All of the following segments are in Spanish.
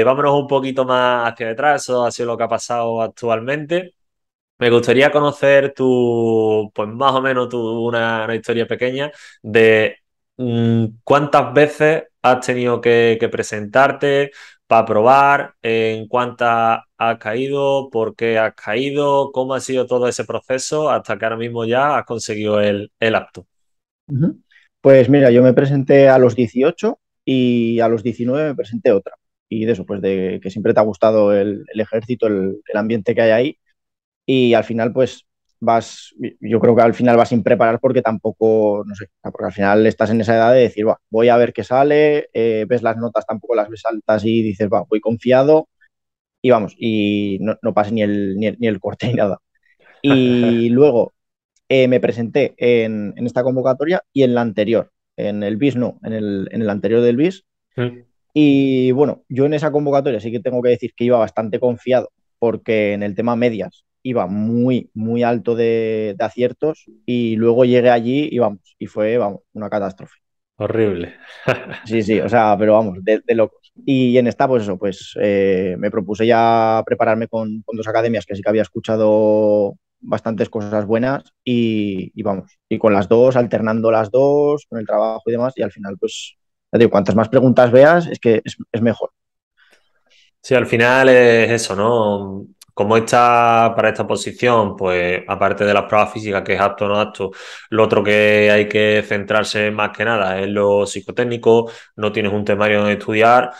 Eh, vámonos un poquito más hacia detrás, eso ha sido lo que ha pasado actualmente. Me gustaría conocer tu, pues más o menos tu, una, historia pequeña de mm, cuántas veces has tenido que, presentarte para probar, en cuántas has caído, por qué has caído, cómo ha sido todo ese proceso hasta que ahora mismo ya has conseguido el, el apto. Pues mira, yo me presenté a los 18 y a los 19 me presenté otra y de eso, pues de que siempre te ha gustado el, ejército, el, ambiente que hay ahí y al final pues vas, yo creo que al final vas sin preparar porque tampoco, no sé, porque al final estás en esa edad de decir, va, voy a ver qué sale, eh, ves las notas, tampoco las ves altas y dices, va, voy confiado y vamos, y no, no pase ni el, ni el, corte ni nada. Y luego eh, me presenté en, en, esta convocatoria y en la anterior, en el BIS no, en el, en el anterior del BIS. Sí. Y bueno, yo en esa convocatoria sí que tengo que decir que iba bastante confiado, porque en el tema medias iba muy, muy alto de, aciertos y luego llegué allí y vamos, y fue vamos, una catástrofe. Horrible. sí, sí, o sea, pero vamos, de, locos. Y en esta, pues eso, pues eh, me propuse ya prepararme con, dos academias que sí que había escuchado bastantes cosas buenas y, vamos, y con las dos, alternando las dos, con el trabajo y demás, y al final pues cuantas más preguntas veas, es que es, es mejor. Sí, al final es eso, ¿no? como está para esta posición, pues aparte de las pruebas físicas, que es apto o no apto, lo otro que hay que centrarse más que nada es lo psicotécnico, no tienes un temario donde estudiar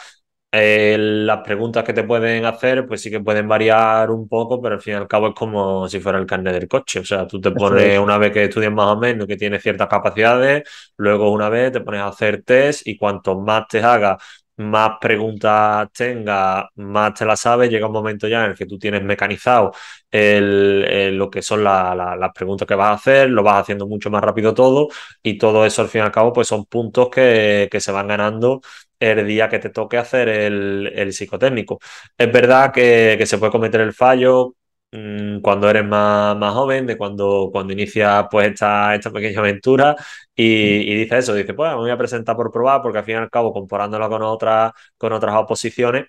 eh, las preguntas que te pueden hacer, pues sí que pueden variar un poco, pero al fin y al cabo es como si fuera el carnet del coche. O sea, tú te pones una vez que estudias más o menos, que tienes ciertas capacidades, luego una vez te pones a hacer test y cuanto más te hagas, más preguntas tenga más te las sabes, llega un momento ya en el que tú tienes mecanizado lo que son las preguntas que vas a hacer, lo vas haciendo mucho más rápido todo y todo eso al fin y al cabo pues son puntos que, que se van ganando el día que te toque hacer el, psicotécnico. Es verdad que, se puede cometer el fallo mm, cuando eres más, joven, de cuando, cuando inicia pues esta, esta pequeña aventura mm. y, dice eso, dice pues me voy a presentar por probar porque al fin y al cabo comparándola con otras, con otras oposiciones,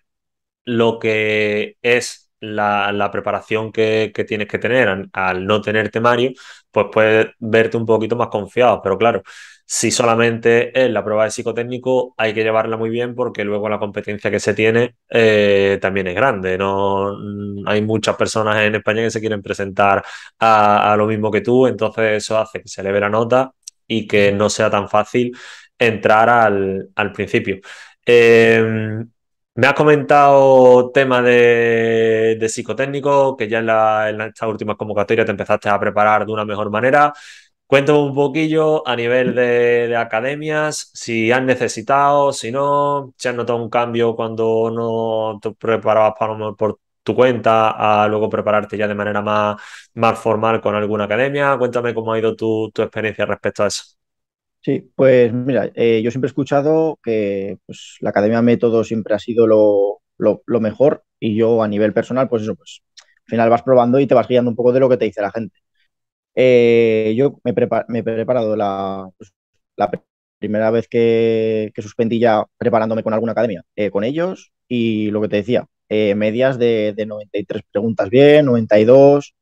lo que es la, preparación que, tienes que tener al, no tener temario, pues puedes verte un poquito más confiado. Pero claro, si solamente es la prueba de psicotécnico, hay que llevarla muy bien porque luego la competencia que se tiene eh, también es grande. No, mm, hay muchas personas en España que se quieren presentar a, lo mismo que tú, entonces eso hace que se eleve la nota y que no sea tan fácil entrar al, principio. Em, me has comentado tema de, psicotécnico, que ya en, la, estas últimas convocatorias te empezaste a preparar de una mejor manera. Cuéntame un poquillo a nivel de, academias, si has necesitado, si no, si has notado un cambio cuando no te preparabas para, por tu cuenta a luego prepararte ya de manera más, más formal con alguna academia. Cuéntame cómo ha ido tu experiencia respecto a eso. Sí, pues mira, eh, yo siempre he escuchado que pues, la Academia Método siempre ha sido lo, mejor y yo a nivel personal, pues eso, pues al final vas probando y te vas guiando un poco de lo que te dice la gente. Eh, yo me, he preparado la, pues, primera vez que, suspendí ya preparándome con alguna academia, eh, con ellos y lo que te decía, medias de, de 93 preguntas bien, 92,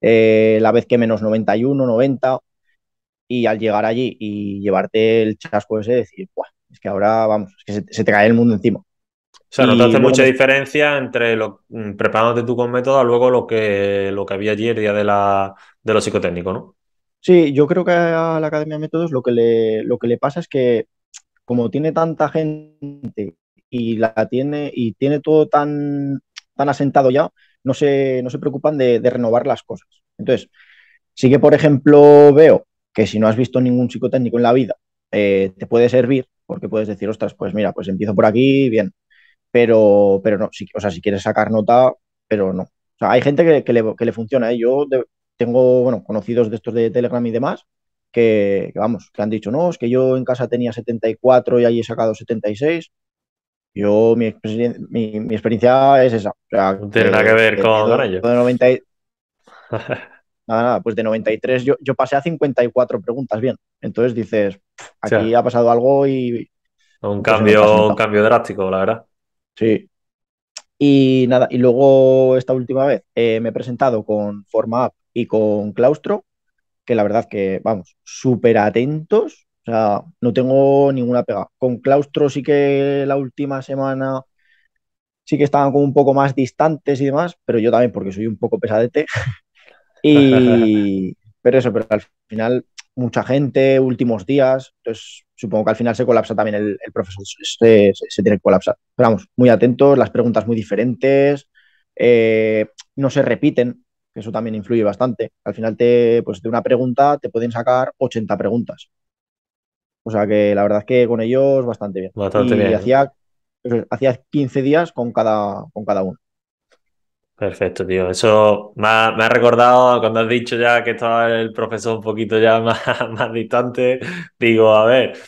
la vez que menos 91, 90 y al llegar allí y llevarte el chasco ese, decir, Buah, es que ahora vamos, es que se, te cae el mundo encima. O sea, no te hace mucha diferencia entre lo, mm, preparándote tú con método a luego lo que, lo que había allí el día de, la, de lo psicotécnico, ¿no? Sí, yo creo que a la Academia de Métodos lo que le, lo que le pasa es que como tiene tanta gente y la tiene y tiene todo tan, tan asentado ya, no se, no se preocupan de renovar las cosas. Entonces, sí que, por ejemplo, veo que si no has visto ningún psicotécnico en la vida, eh, te puede servir, porque puedes decir, ostras, pues mira, pues empiezo por aquí, bien. Pero, pero no, o sea, si quieres sacar nota, pero no. O sea, hay gente que, que, le, funciona. ¿eh? Yo tengo, bueno, conocidos de estos de Telegram y demás, que, vamos, que han dicho, no, es que yo en casa tenía 74 y ahí he sacado 76. Yo, mi, experiencia, mi, es esa. O Tiene que ver con, con Nada, nada, pues de 93 yo, pasé a 54 preguntas bien. Entonces dices, aquí ha pasado algo y... Un pues cambio, cambio drástico, la verdad. Sí. Y nada, y luego esta última vez eh, me he presentado con Forma y con Claustro, que la verdad que, vamos, súper atentos. O sea, no tengo ninguna pega. Con Claustro sí que la última semana sí que estaban como un poco más distantes y demás, pero yo también, porque soy un poco pesadete, Y, pero eso, pero al final mucha gente, últimos días, entonces supongo que al final se colapsa también el, profesor, se, tiene que colapsar. Pero vamos, muy atentos, las preguntas muy diferentes, eh, no se repiten, que eso también influye bastante. Al final te, pues de una pregunta te pueden sacar 80 preguntas. O sea que la verdad es que con ellos bastante bien. y Hacía, pues, hacía 15 días con cada, con cada uno. Perfecto, tío. Eso me ha, recordado cuando has dicho ya que estaba el profesor un poquito ya más, distante. Digo, a ver,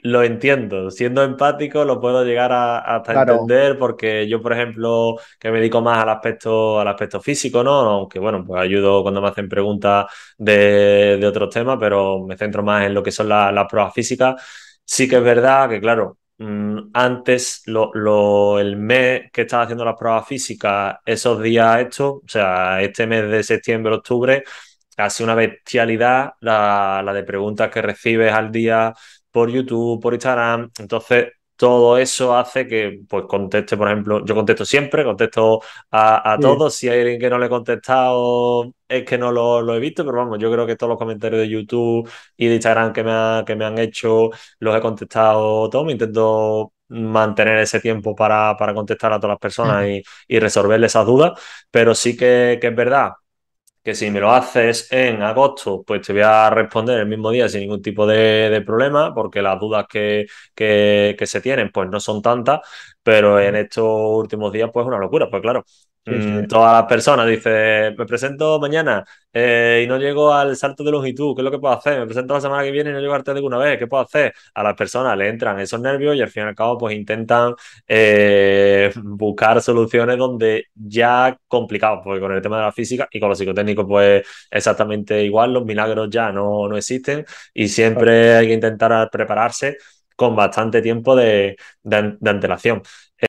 lo entiendo. Siendo empático, lo puedo llegar a, hasta entender, porque yo, por ejemplo, que me dedico más al aspecto, al aspecto físico, ¿no? Aunque bueno, pues ayudo cuando me hacen preguntas de, otros temas, pero me centro más en lo que son las pruebas físicas. Sí que es verdad que, claro, Mm, antes, lo, el mes que estaba haciendo las pruebas físicas, esos días estos, o sea, este mes de septiembre, octubre, sido una bestialidad la, la de preguntas que recibes al día por YouTube, por Instagram. Entonces, todo eso hace que pues conteste, por ejemplo, yo contesto siempre, contesto a, todos, si hay alguien que no le he contestado es que no lo, he visto, pero vamos, yo creo que todos los comentarios de YouTube y de Instagram que me, que me han hecho los he contestado todos, intento mantener ese tiempo para, para contestar a todas las personas y, y, resolverle esas dudas, pero sí que, que es verdad que si me lo haces en agosto, pues te voy a responder el mismo día sin ningún tipo de, problema, porque las dudas que, que, que, se tienen pues no son tantas, pero en estos últimos días pues una locura, pues claro, Mm, todas las personas. Dice, me presento mañana eh, y no llego al salto de longitud, ¿qué es lo que puedo hacer? Me presento la semana que viene y no llego al de una vez, ¿qué puedo hacer? A las personas le entran esos nervios y al fin y al cabo pues intentan eh, buscar soluciones donde ya complicado, porque con el tema de la física y con los psicotécnicos pues exactamente igual, los milagros ya no, no existen y siempre hay que intentar prepararse con bastante tiempo de, de antelación.